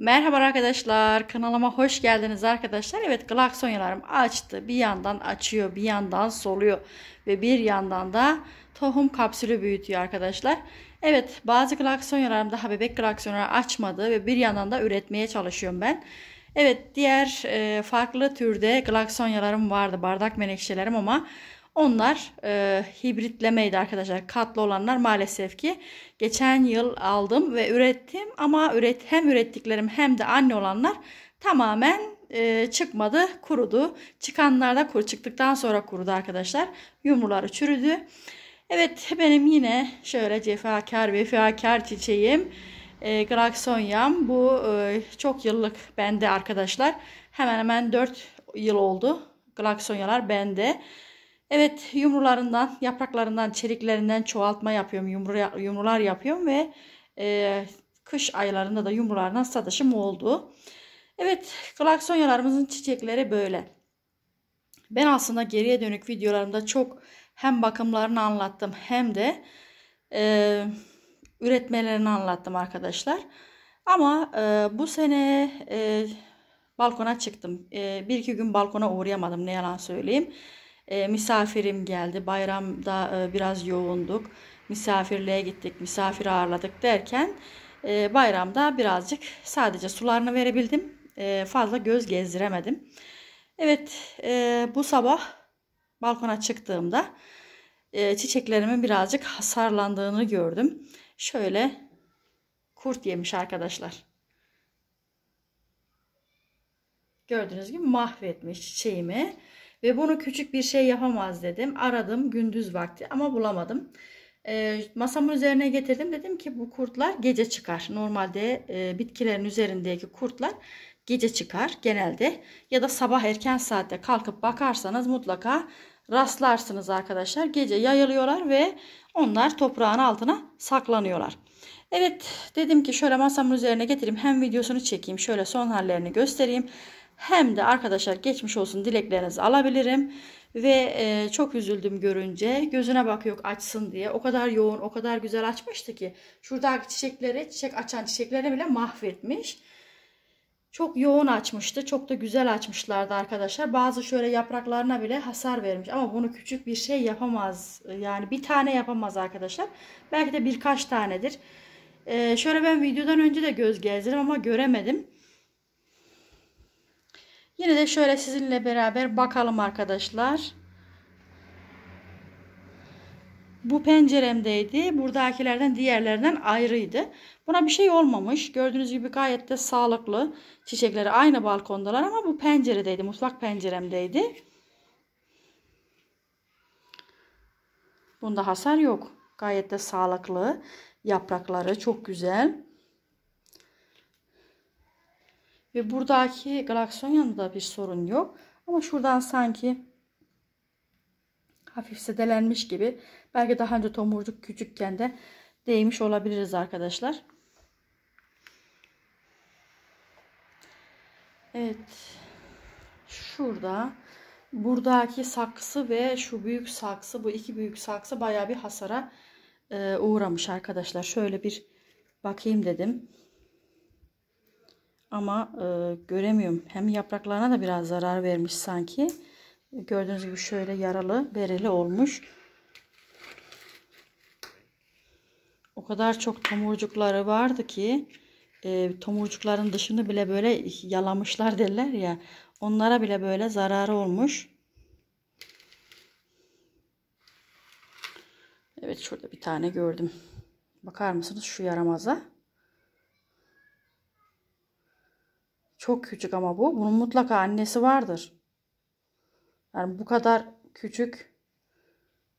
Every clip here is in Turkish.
Merhaba arkadaşlar kanalıma hoş geldiniz arkadaşlar evet glaksonyalarım açtı bir yandan açıyor bir yandan soluyor ve bir yandan da tohum kapsülü büyütüyor arkadaşlar evet bazı glaksonyalarım daha bebek glaksonyaları açmadı ve bir yandan da üretmeye çalışıyorum ben evet diğer e, farklı türde glaksonyalarım vardı bardak menekşelerim ama onlar e, hibritlemeydi arkadaşlar. Katlı olanlar maalesef ki geçen yıl aldım ve ürettim ama üret hem ürettiklerim hem de anne olanlar tamamen e, çıkmadı, kurudu. Çıkanlar da kuru çıktıktan sonra kurudu arkadaşlar. Yumruları çürüdü. Evet benim yine şöyle cefakar vefakar çiçeğim. E, Glaxonya'm bu e, çok yıllık bende arkadaşlar. Hemen hemen 4 yıl oldu. Glaxonyalar bende. Evet yumrularından, yapraklarından, çeliklerinden çoğaltma yapıyorum. Yumru, yumrular yapıyorum ve e, kış aylarında da yumrularına satışım oldu. Evet klaksonyalarımızın çiçekleri böyle. Ben aslında geriye dönük videolarımda çok hem bakımlarını anlattım hem de e, üretmelerini anlattım arkadaşlar. Ama e, bu sene e, balkona çıktım. E, bir iki gün balkona uğrayamadım ne yalan söyleyeyim. E, misafirim geldi. Bayramda e, biraz yoğunduk. Misafirliğe gittik, misafir ağırladık derken e, bayramda birazcık sadece sularını verebildim. E, fazla göz gezdiremedim. Evet, e, bu sabah balkona çıktığımda e, çiçeklerimin birazcık hasarlandığını gördüm. Şöyle kurt yemiş arkadaşlar. Gördüğünüz gibi mahvetmiş çiçeğimi. Ve bunu küçük bir şey yapamaz dedim. Aradım gündüz vakti ama bulamadım. E, masamın üzerine getirdim. Dedim ki bu kurtlar gece çıkar. Normalde e, bitkilerin üzerindeki kurtlar gece çıkar genelde. Ya da sabah erken saatte kalkıp bakarsanız mutlaka rastlarsınız arkadaşlar. Gece yayılıyorlar ve onlar toprağın altına saklanıyorlar. Evet dedim ki şöyle masamın üzerine getireyim. Hem videosunu çekeyim. Şöyle son hallerini göstereyim. Hem de arkadaşlar geçmiş olsun dileklerinizi alabilirim. Ve e, çok üzüldüm görünce. Gözüne bak yok açsın diye. O kadar yoğun o kadar güzel açmıştı ki. Şuradaki çiçekleri çiçek açan çiçeklerini bile mahvetmiş. Çok yoğun açmıştı. Çok da güzel açmışlardı arkadaşlar. Bazı şöyle yapraklarına bile hasar vermiş. Ama bunu küçük bir şey yapamaz. Yani bir tane yapamaz arkadaşlar. Belki de birkaç tanedir. Ee, şöyle ben videodan önce de göz gezdim ama göremedim. Yine de şöyle sizinle beraber bakalım arkadaşlar. Bu penceremdeydi. Buradakilerden diğerlerinden ayrıydı. Buna bir şey olmamış. Gördüğünüz gibi gayet de sağlıklı. Çiçekleri aynı balkondalar ama bu penceredeydi. Mutfak penceremdeydi. Bunda hasar yok. Gayet de sağlıklı yaprakları çok güzel. Ve buradaki glaksonyanın da bir sorun yok. Ama şuradan sanki hafif sedelenmiş gibi. Belki daha önce tomurcuk küçükken de değmiş olabiliriz arkadaşlar. Evet. Şurada buradaki saksı ve şu büyük saksı bu iki büyük saksı baya bir hasara uğramış arkadaşlar. Şöyle bir bakayım dedim. Ama e, göremiyorum. Hem yapraklarına da biraz zarar vermiş sanki. Gördüğünüz gibi şöyle yaralı, bereli olmuş. O kadar çok tomurcukları vardı ki e, tomurcukların dışını bile böyle yalamışlar derler ya. Onlara bile böyle zararı olmuş. Evet şurada bir tane gördüm. Bakar mısınız şu yaramaza? Çok küçük ama bu. Bunun mutlaka annesi vardır. Yani bu kadar küçük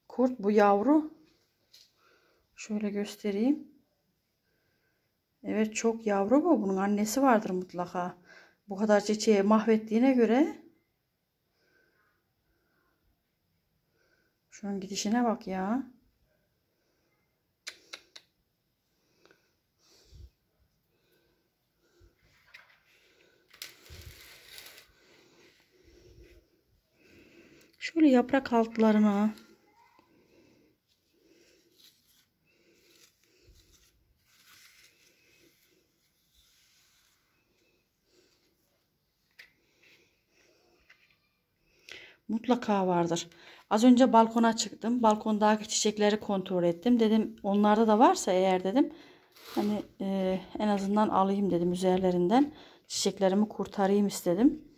kurt bu yavru. Şöyle göstereyim. Evet çok yavru bu. Bunun annesi vardır mutlaka. Bu kadar çiçeği mahvettiğine göre. Şunun gidişine bak ya. Şöyle yaprak altlarına Mutlaka vardır. Az önce balkona çıktım. Balkondaki çiçekleri kontrol ettim. Dedim onlarda da varsa eğer dedim hani e, en azından alayım dedim üzerlerinden. Çiçeklerimi kurtarayım istedim.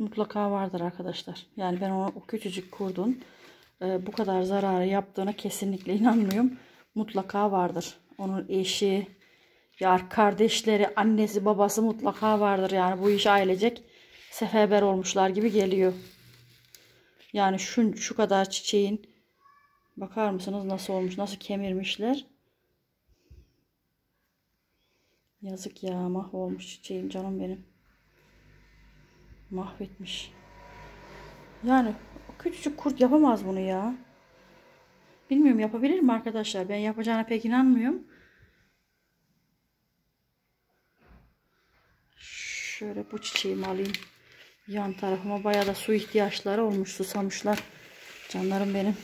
mutlaka vardır arkadaşlar. Yani ben ona o küçücük kurdun e, bu kadar zararı yaptığına kesinlikle inanmıyorum. Mutlaka vardır. Onun eşi, yar kardeşleri, annesi, babası mutlaka vardır. Yani bu iş ailecek seferber olmuşlar gibi geliyor. Yani şu, şu kadar çiçeğin bakar mısınız nasıl olmuş, nasıl kemirmişler. Yazık ya mahvolmuş çiçeğim canım benim. Mahvetmiş. Yani o küçücük kurt yapamaz bunu ya. Bilmiyorum yapabilir mi arkadaşlar? Ben yapacağına pek inanmıyorum. Şöyle bu çiçeğimi alayım. Yan tarafıma bayağı da su ihtiyaçları olmuş. Susamışlar. Canlarım benim.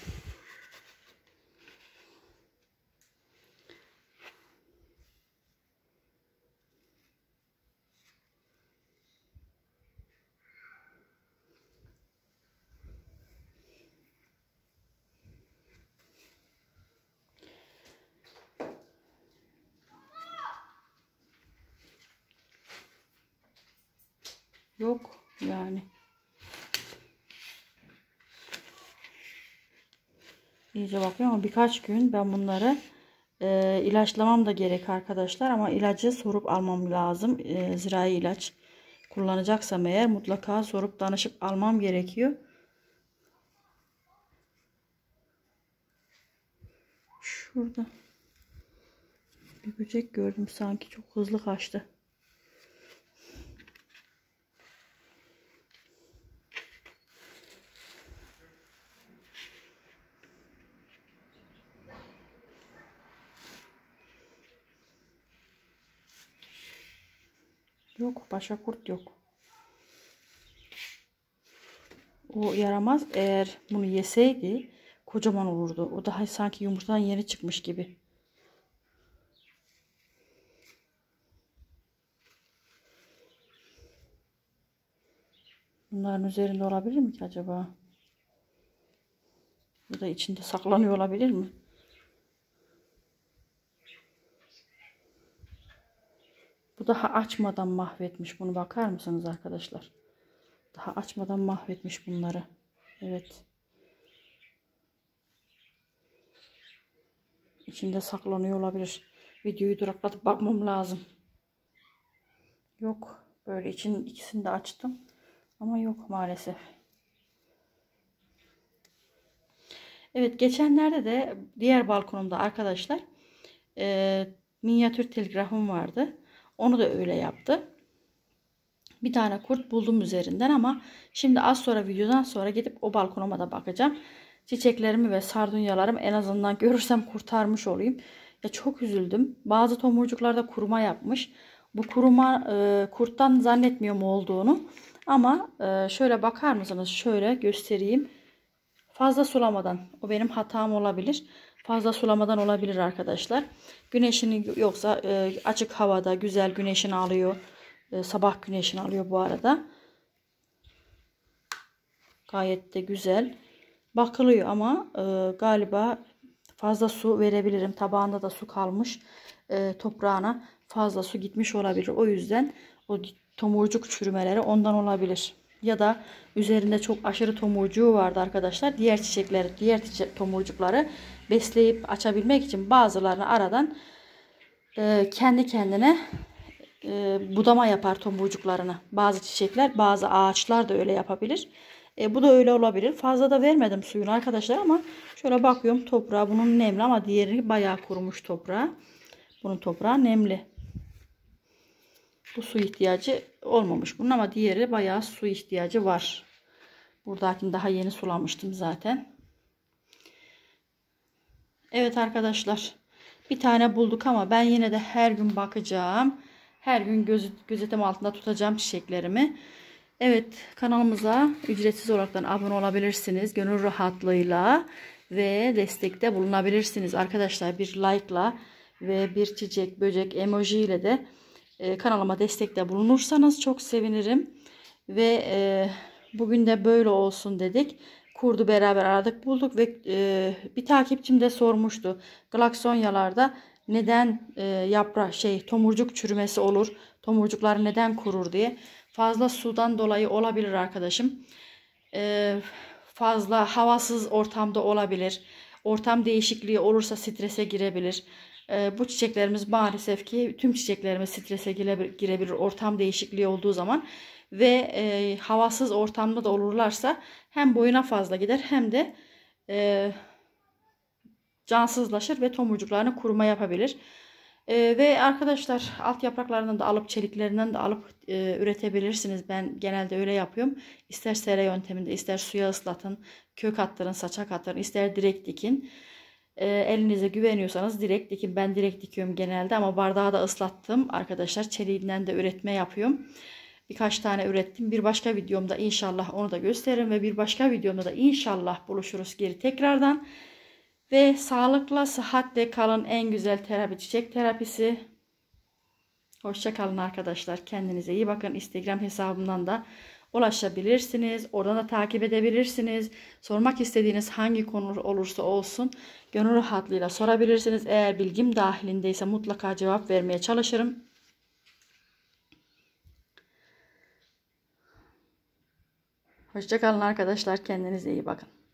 yok yani. İyice bakıyorum ama birkaç gün ben bunları e, ilaçlamam da gerek arkadaşlar ama ilacı sorup almam lazım. E, zirai ilaç kullanacaksam eğer mutlaka sorup danışıp almam gerekiyor. Şurada bir böcek gördüm sanki çok hızlı kaçtı. Yok başa kurt yok. O yaramaz eğer bunu yeseydi kocaman olurdu. O daha sanki yumurtadan yeni çıkmış gibi. Bunların üzerinde olabilir mi ki acaba? Bu da içinde saklanıyor olabilir mi? daha açmadan mahvetmiş bunu bakar mısınız arkadaşlar? Daha açmadan mahvetmiş bunları. Evet. İçinde saklanıyor olabilir. Videoyu duraklatıp bakmam lazım. Yok. Böyle için ikisini de açtım. Ama yok maalesef. Evet geçenlerde de diğer balkonumda arkadaşlar e, minyatür telgrafım vardı. Onu da öyle yaptı. Bir tane kurt buldum üzerinden ama şimdi az sonra videodan sonra gidip o balkonuma da bakacağım. Çiçeklerimi ve sardunyalarımı en azından görürsem kurtarmış olayım. Ya çok üzüldüm. Bazı tomurcuklarda kuruma yapmış. Bu kuruma e, kurttan zannetmiyorum olduğunu. Ama e, şöyle bakar mısınız? Şöyle göstereyim. Fazla sulamadan. O benim hatam olabilir fazla sulamadan olabilir arkadaşlar. Güneşini yoksa e, açık havada güzel güneşini alıyor. E, sabah güneşini alıyor bu arada. Gayet de güzel. Bakılıyor ama e, galiba fazla su verebilirim. Tabağında da su kalmış. toprağına fazla su gitmiş olabilir. O yüzden o tomurcuk çürümeleri ondan olabilir ya da üzerinde çok aşırı tomurcuğu vardı arkadaşlar. Diğer çiçekleri, diğer çiçek tomurcukları besleyip açabilmek için bazılarını aradan e, kendi kendine e, budama yapar tomurcuklarını. Bazı çiçekler, bazı ağaçlar da öyle yapabilir. E, bu da öyle olabilir. Fazla da vermedim suyunu arkadaşlar ama şöyle bakıyorum toprağa bunun nemli ama diğeri bayağı kurumuş toprağa. Bunun toprağı nemli bu su ihtiyacı olmamış bunun ama diğeri bayağı su ihtiyacı var. Buradakini daha yeni sulamıştım zaten. Evet arkadaşlar bir tane bulduk ama ben yine de her gün bakacağım. Her gün göz, gözetim altında tutacağım çiçeklerimi. Evet kanalımıza ücretsiz olaraktan abone olabilirsiniz. Gönül rahatlığıyla ve destekte bulunabilirsiniz. Arkadaşlar bir like'la ve bir çiçek, böcek, emoji ile de ee, kanalıma destekte bulunursanız çok sevinirim. Ve e, bugün de böyle olsun dedik. Kurdu beraber aradık bulduk ve e, bir takipçim de sormuştu. Glaksonyalarda neden e, yaprak şey tomurcuk çürümesi olur? Tomurcuklar neden kurur diye. Fazla sudan dolayı olabilir arkadaşım. E, fazla havasız ortamda olabilir. Ortam değişikliği olursa strese girebilir. Ee, bu çiçeklerimiz maalesef ki tüm çiçeklerimiz strese girebilir ortam değişikliği olduğu zaman ve e, havasız ortamda da olurlarsa hem boyuna fazla gider hem de e, cansızlaşır ve tomurcuklarını kuruma yapabilir. E, ve arkadaşlar alt yapraklarından da alıp çeliklerinden de alıp e, üretebilirsiniz. Ben genelde öyle yapıyorum. İster sere yönteminde ister suya ıslatın, kök attırın, saça attırın, ister direkt dikin. E, elinize güveniyorsanız direkt dikin. Ben direkt dikiyorum genelde ama bardağı da ıslattım arkadaşlar. Çeliğinden de üretme yapıyorum. Birkaç tane ürettim. Bir başka videomda inşallah onu da gösteririm ve bir başka videomda da inşallah buluşuruz geri tekrardan. Ve sağlıkla, sıhhatle kalın en güzel terapi çiçek terapisi. Hoşçakalın arkadaşlar. Kendinize iyi bakın. Instagram hesabımdan da ulaşabilirsiniz. Oradan da takip edebilirsiniz. Sormak istediğiniz hangi konu olursa olsun gönül rahatlığıyla sorabilirsiniz. Eğer bilgim dahilindeyse mutlaka cevap vermeye çalışırım. Hoşçakalın arkadaşlar. Kendinize iyi bakın.